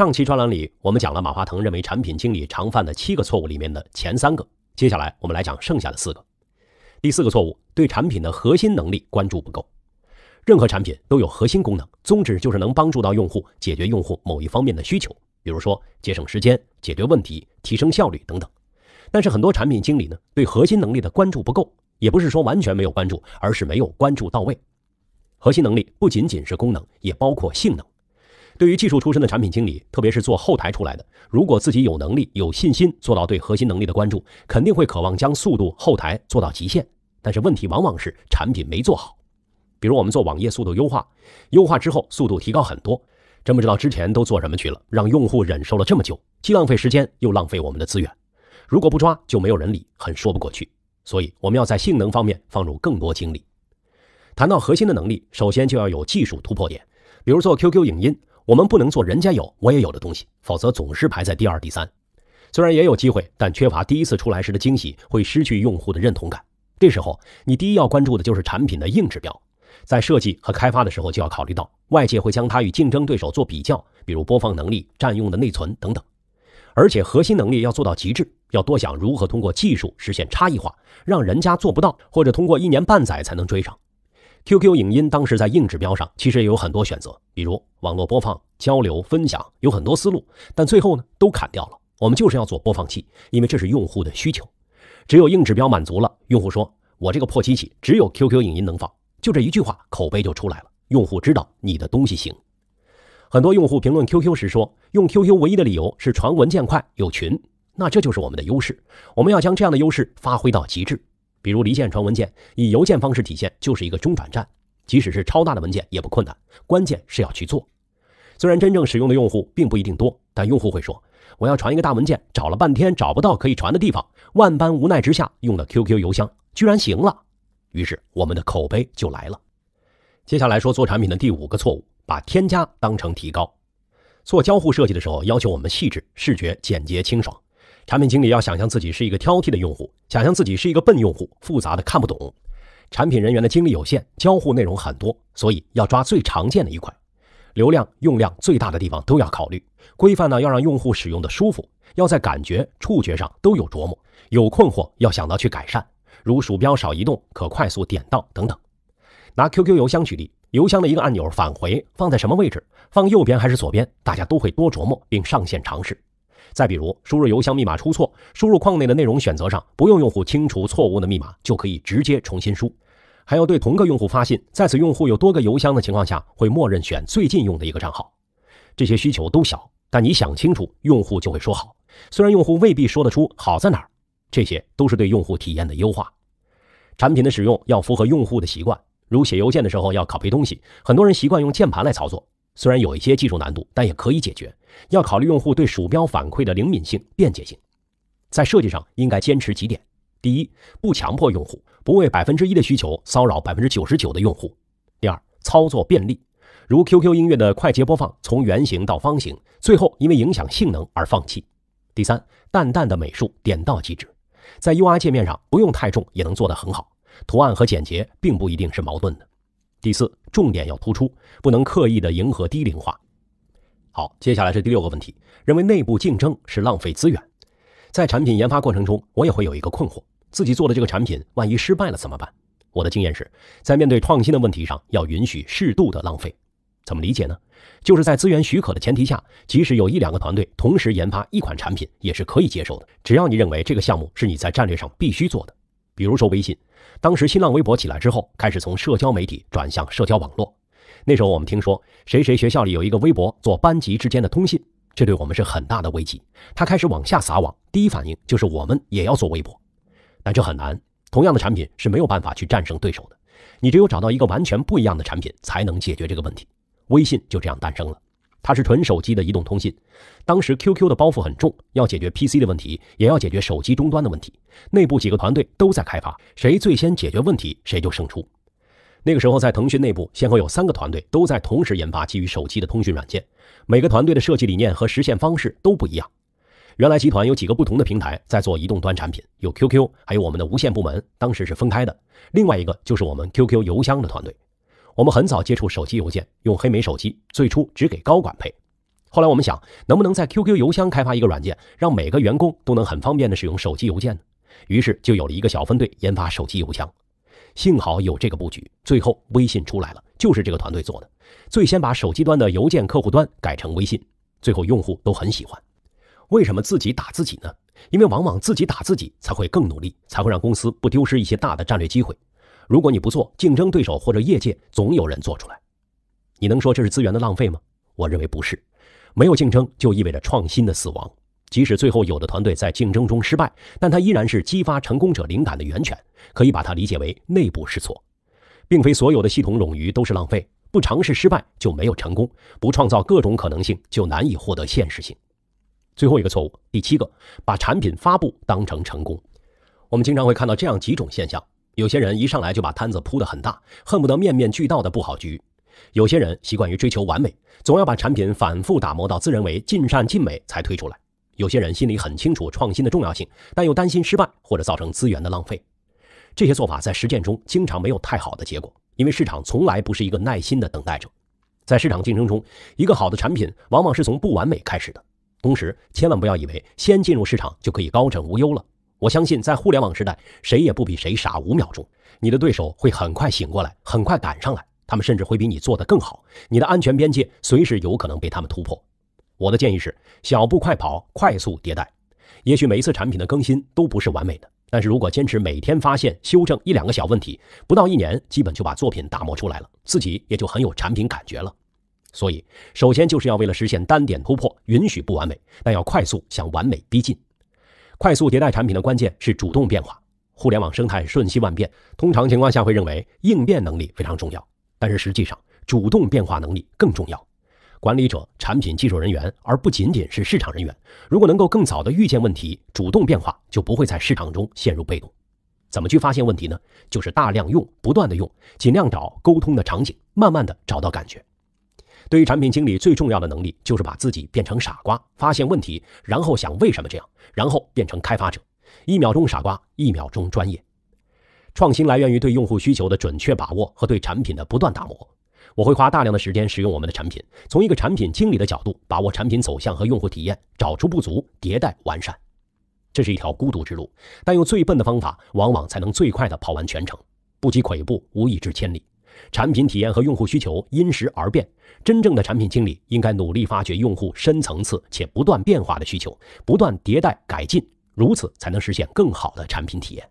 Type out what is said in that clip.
上期专栏里，我们讲了马化腾认为产品经理常犯的七个错误里面的前三个，接下来我们来讲剩下的四个。第四个错误，对产品的核心能力关注不够。任何产品都有核心功能，宗旨就是能帮助到用户解决用户某一方面的需求，比如说节省时间、解决问题、提升效率等等。但是很多产品经理呢，对核心能力的关注不够，也不是说完全没有关注，而是没有关注到位。核心能力不仅仅是功能，也包括性能。对于技术出身的产品经理，特别是做后台出来的，如果自己有能力、有信心做到对核心能力的关注，肯定会渴望将速度、后台做到极限。但是问题往往是产品没做好，比如我们做网页速度优化，优化之后速度提高很多，真不知道之前都做什么去了，让用户忍受了这么久，既浪费时间又浪费我们的资源。如果不抓，就没有人理，很说不过去。所以我们要在性能方面放入更多精力。谈到核心的能力，首先就要有技术突破点，比如做 QQ 影音。我们不能做人家有我也有的东西，否则总是排在第二、第三。虽然也有机会，但缺乏第一次出来时的惊喜，会失去用户的认同感。这时候，你第一要关注的就是产品的硬指标，在设计和开发的时候就要考虑到外界会将它与竞争对手做比较，比如播放能力、占用的内存等等。而且，核心能力要做到极致，要多想如何通过技术实现差异化，让人家做不到，或者通过一年半载才能追上。QQ 影音当时在硬指标上其实也有很多选择，比如网络播放、交流、分享，有很多思路，但最后呢都砍掉了。我们就是要做播放器，因为这是用户的需求。只有硬指标满足了，用户说：“我这个破机器只有 QQ 影音能放”，就这一句话，口碑就出来了。用户知道你的东西行。很多用户评论 QQ 时说，用 QQ 唯一的理由是传文件快、有群，那这就是我们的优势。我们要将这样的优势发挥到极致。比如离线传文件，以邮件方式体现就是一个中转站，即使是超大的文件也不困难。关键是要去做。虽然真正使用的用户并不一定多，但用户会说：“我要传一个大文件，找了半天找不到可以传的地方，万般无奈之下用的 QQ 邮箱居然行了。”于是我们的口碑就来了。接下来说做产品的第五个错误，把添加当成提高。做交互设计的时候，要求我们细致、视觉简洁清爽。产品经理要想象自己是一个挑剔的用户，想象自己是一个笨用户，复杂的看不懂。产品人员的精力有限，交互内容很多，所以要抓最常见的一块，流量用量最大的地方都要考虑。规范呢，要让用户使用的舒服，要在感觉触觉上都有琢磨。有困惑，要想到去改善，如鼠标少移动，可快速点到等等。拿 QQ 邮箱举例，邮箱的一个按钮返回放在什么位置，放右边还是左边，大家都会多琢磨并上线尝试。再比如，输入邮箱密码出错，输入框内的内容选择上，不用用户清除错误的密码，就可以直接重新输。还要对同个用户发信，在此用户有多个邮箱的情况下，会默认选最近用的一个账号。这些需求都小，但你想清楚，用户就会说好。虽然用户未必说得出好在哪儿，这些都是对用户体验的优化。产品的使用要符合用户的习惯，如写邮件的时候要拷贝东西，很多人习惯用键盘来操作。虽然有一些技术难度，但也可以解决。要考虑用户对鼠标反馈的灵敏性、便捷性。在设计上应该坚持几点：第一，不强迫用户，不为百分之一的需求骚扰百分之九十九的用户；第二，操作便利，如 QQ 音乐的快捷播放从圆形到方形，最后因为影响性能而放弃；第三，淡淡的美术，点到即止，在 UI 界面上不用太重也能做得很好，图案和简洁并不一定是矛盾的。第四，重点要突出，不能刻意的迎合低龄化。好，接下来是第六个问题，认为内部竞争是浪费资源。在产品研发过程中，我也会有一个困惑：自己做的这个产品万一失败了怎么办？我的经验是，在面对创新的问题上，要允许适度的浪费。怎么理解呢？就是在资源许可的前提下，即使有一两个团队同时研发一款产品，也是可以接受的。只要你认为这个项目是你在战略上必须做的。比如说微信，当时新浪微博起来之后，开始从社交媒体转向社交网络。那时候我们听说谁谁学校里有一个微博做班级之间的通信，这对我们是很大的危机。他开始往下撒网，第一反应就是我们也要做微博，但这很难。同样的产品是没有办法去战胜对手的，你只有找到一个完全不一样的产品才能解决这个问题。微信就这样诞生了。它是纯手机的移动通信，当时 QQ 的包袱很重，要解决 PC 的问题，也要解决手机终端的问题。内部几个团队都在开发，谁最先解决问题，谁就胜出。那个时候，在腾讯内部，先后有三个团队都在同时研发基于手机的通讯软件，每个团队的设计理念和实现方式都不一样。原来集团有几个不同的平台在做移动端产品，有 QQ，还有我们的无线部门，当时是分开的。另外一个就是我们 QQ 邮箱的团队。我们很早接触手机邮件，用黑莓手机，最初只给高管配。后来我们想，能不能在 QQ 邮箱开发一个软件，让每个员工都能很方便的使用手机邮件呢？于是就有了一个小分队研发手机邮箱。幸好有这个布局，最后微信出来了，就是这个团队做的。最先把手机端的邮件客户端改成微信，最后用户都很喜欢。为什么自己打自己呢？因为往往自己打自己才会更努力，才会让公司不丢失一些大的战略机会。如果你不做，竞争对手或者业界总有人做出来。你能说这是资源的浪费吗？我认为不是。没有竞争就意味着创新的死亡。即使最后有的团队在竞争中失败，但它依然是激发成功者灵感的源泉，可以把它理解为内部试错。并非所有的系统冗余都是浪费。不尝试失败就没有成功。不创造各种可能性就难以获得现实性。最后一个错误，第七个，把产品发布当成成功。我们经常会看到这样几种现象。有些人一上来就把摊子铺得很大，恨不得面面俱到的布好局；有些人习惯于追求完美，总要把产品反复打磨到自认为尽善尽美才推出来；有些人心里很清楚创新的重要性，但又担心失败或者造成资源的浪费。这些做法在实践中经常没有太好的结果，因为市场从来不是一个耐心的等待者。在市场竞争中，一个好的产品往往是从不完美开始的。同时，千万不要以为先进入市场就可以高枕无忧了。我相信，在互联网时代，谁也不比谁傻五秒钟。你的对手会很快醒过来，很快赶上来，他们甚至会比你做得更好。你的安全边界随时有可能被他们突破。我的建议是：小步快跑，快速迭代。也许每一次产品的更新都不是完美的，但是如果坚持每天发现、修正一两个小问题，不到一年，基本就把作品打磨出来了，自己也就很有产品感觉了。所以，首先就是要为了实现单点突破，允许不完美，但要快速向完美逼近。快速迭代产品的关键是主动变化。互联网生态瞬息万变，通常情况下会认为应变能力非常重要，但是实际上主动变化能力更重要。管理者、产品技术人员，而不仅仅是市场人员，如果能够更早的预见问题，主动变化就不会在市场中陷入被动。怎么去发现问题呢？就是大量用，不断的用，尽量找沟通的场景，慢慢的找到感觉。对于产品经理最重要的能力，就是把自己变成傻瓜，发现问题，然后想为什么这样，然后变成开发者。一秒钟傻瓜，一秒钟专业。创新来源于对用户需求的准确把握和对产品的不断打磨。我会花大量的时间使用我们的产品，从一个产品经理的角度把握产品走向和用户体验，找出不足，迭代完善。这是一条孤独之路，但用最笨的方法，往往才能最快的跑完全程。不积跬步，无以至千里。产品体验和用户需求因时而变，真正的产品经理应该努力发掘用户深层次且不断变化的需求，不断迭代改进，如此才能实现更好的产品体验。